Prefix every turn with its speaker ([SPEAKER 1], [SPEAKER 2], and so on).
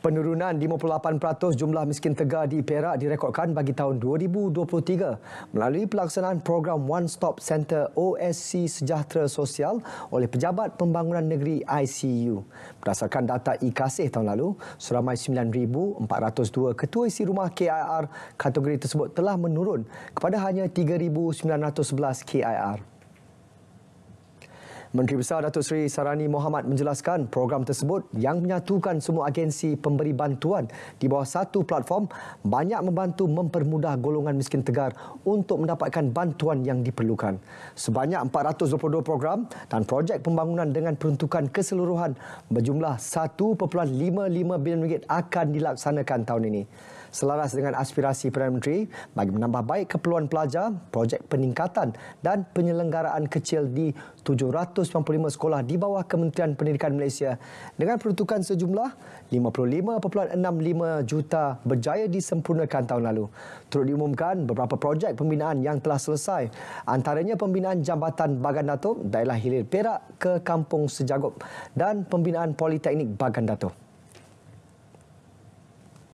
[SPEAKER 1] Penurunan 58% jumlah miskin tegar di Perak direkodkan bagi tahun 2023 melalui pelaksanaan program One Stop Center OSC Sejahtera Sosial oleh Pejabat Pembangunan Negeri ICU. Berdasarkan data IKASIH tahun lalu, seramai 9,402 ketua isi rumah KIR kategori tersebut telah menurun kepada hanya 3,911 KIR. Menteri Besar Datuk Seri Sarani Mohamad menjelaskan program tersebut yang menyatukan semua agensi pemberi bantuan di bawah satu platform banyak membantu mempermudah golongan miskin tegar untuk mendapatkan bantuan yang diperlukan. Sebanyak 422 program dan projek pembangunan dengan peruntukan keseluruhan berjumlah 1.55 bilion ringgit akan dilaksanakan tahun ini. Selaras dengan aspirasi Perdana Menteri bagi menambah baik keperluan pelajar, projek peningkatan dan penyelenggaraan kecil di 700 195 sekolah di bawah Kementerian Pendidikan Malaysia dengan peruntukan sejumlah 55.65 juta berjaya disempurnakan tahun lalu. Turut diumumkan beberapa projek pembinaan yang telah selesai antaranya pembinaan Jambatan Bagan Datuk daerah Hilir Perak ke Kampung Sejagup dan pembinaan Politeknik Bagan Datuk.